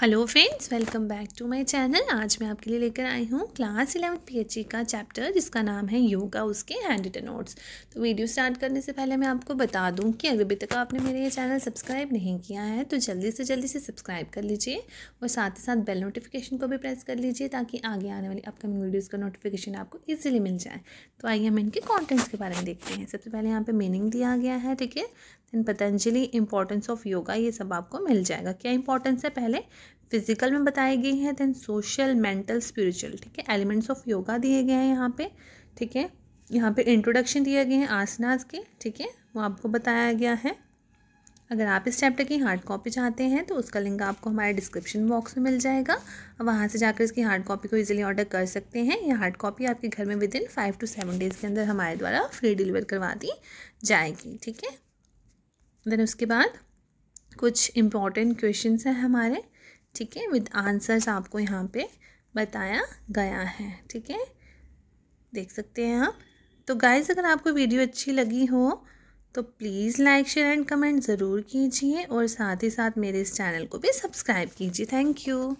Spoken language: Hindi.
hello friends welcome back to my channel आज मैं आपके लिए लेकर आई हूँ क्लास इलेवंथ पीएचई का चैप्टर जिसका नाम है योगा उसके हैंड रिटन नोट्स तो वीडियो स्टार्ट करने से पहले मैं आपको बता दूँ कि अगर अभी तक आपने मेरे ये चैनल सब्सक्राइब नहीं किया है तो जल्दी से जल्दी से सब्सक्राइब कर लीजिए और साथ ही साथ बेल नोटिफिकेशन को भी प्रेस कर लीजिए ताकि आगे आने वाली अपकमिंग वीडियोज़ का नोटिफिकेशन आपको ईजिली मिल जाए तो आइए हम इनके कॉन्टेंट्स के बारे में देखते हैं सबसे पहले यहाँ पर मीनिंग दिया गया है ठीक है then Patanjali importance of yoga ये सब आपको मिल जाएगा क्या इंपॉर्टेंस है पहले फिजिकल में बताई गई है देन सोशल मेंटल स्पिरिचुअल ठीक है एलिमेंट्स ऑफ योगा दिए गए हैं यहाँ पे ठीक है यहाँ पे इंट्रोडक्शन दिए गए हैं आसनाज के ठीक है वो आपको बताया गया है अगर आप इस चैप्टर की हार्ड कॉपी चाहते हैं तो उसका लिंक आपको हमारे डिस्क्रिप्शन बॉक्स में मिल जाएगा वहाँ से जाकर इसकी हार्ड कॉपी को इजीली ऑर्डर कर सकते हैं यह हार्ड कॉपी आपके घर में within five to seven days के अंदर हमारे द्वारा फ्री डिलीवर करवा दी जाएगी ठीक है देन उसके बाद कुछ इम्पॉर्टेंट क्वेश्चन हैं हमारे ठीक है विद आंसर्स आपको यहाँ पे बताया गया है ठीक है देख सकते हैं आप तो गाइज़ अगर आपको वीडियो अच्छी लगी हो तो please like share and comment ज़रूर कीजिए और साथ ही साथ मेरे इस चैनल को भी सब्सक्राइब कीजिए थैंक यू